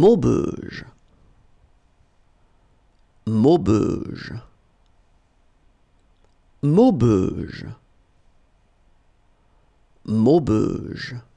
Maubeuge. Maubeuge. Maubeuge. Maubeuge.